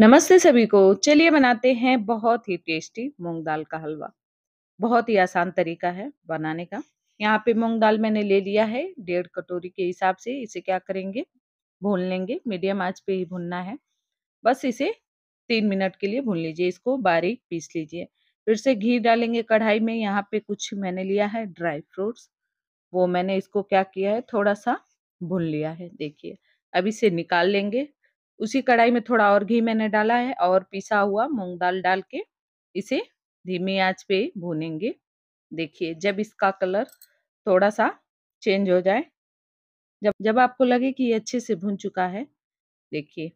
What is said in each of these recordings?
नमस्ते सभी को चलिए बनाते हैं बहुत ही टेस्टी मूंग दाल का हलवा बहुत ही आसान तरीका है बनाने का यहाँ पे मूंग दाल मैंने ले लिया है डेढ़ कटोरी के हिसाब से इसे क्या करेंगे भून लेंगे मीडियम आंच पे ही भूनना है बस इसे तीन मिनट के लिए भून लीजिए इसको बारीक पीस लीजिए फिर से घी डालेंगे कढ़ाई में यहाँ पे कुछ मैंने लिया है ड्राई फ्रूट्स वो मैंने इसको क्या किया है थोड़ा सा भून लिया है देखिए अब इसे निकाल लेंगे उसी कढ़ाई में थोड़ा और घी मैंने डाला है और पिसा हुआ मूंग दाल डाल के इसे धीमी आंच पे भूनेंगे देखिए जब इसका कलर थोड़ा सा चेंज हो जाए जब जब आपको लगे कि ये अच्छे से भून चुका है देखिए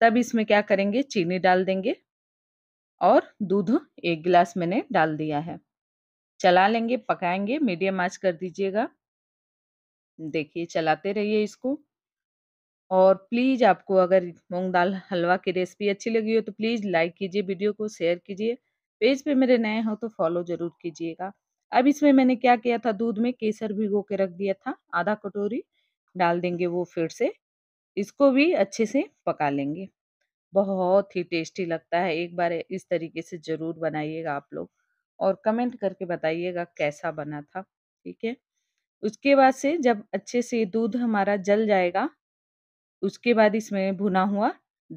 तब इसमें क्या करेंगे चीनी डाल देंगे और दूध एक गिलास मैंने डाल दिया है चला लेंगे पकाएंगे मीडियम आंच कर दीजिएगा देखिए चलाते रहिए इसको और प्लीज़ आपको अगर मूँग दाल हलवा की रेसिपी अच्छी लगी हो तो प्लीज़ लाइक कीजिए वीडियो को शेयर कीजिए पेज पे मेरे नए हो तो फॉलो ज़रूर कीजिएगा अब इसमें मैंने क्या किया था दूध में केसर भिगो के रख दिया था आधा कटोरी डाल देंगे वो फिर से इसको भी अच्छे से पका लेंगे बहुत ही टेस्टी लगता है एक बार इस तरीके से ज़रूर बनाइएगा आप लोग और कमेंट करके बताइएगा कैसा बना था ठीक है उसके बाद से जब अच्छे से दूध हमारा जल जाएगा उसके बाद इसमें भुना हुआ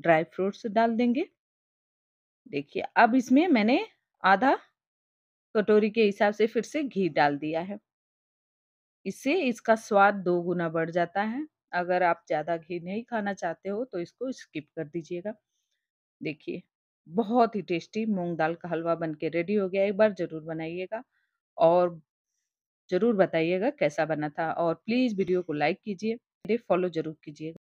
ड्राई फ्रूट्स डाल देंगे देखिए अब इसमें मैंने आधा कटोरी के हिसाब से फिर से घी डाल दिया है इससे इसका स्वाद दो गुना बढ़ जाता है अगर आप ज़्यादा घी नहीं खाना चाहते हो तो इसको स्किप कर दीजिएगा देखिए बहुत ही टेस्टी मूंग दाल का हलवा बन के रेडी हो गया एक बार ज़रूर बनाइएगा और ज़रूर बताइएगा कैसा बना था और प्लीज़ वीडियो को लाइक कीजिए फॉलो ज़रूर कीजिएगा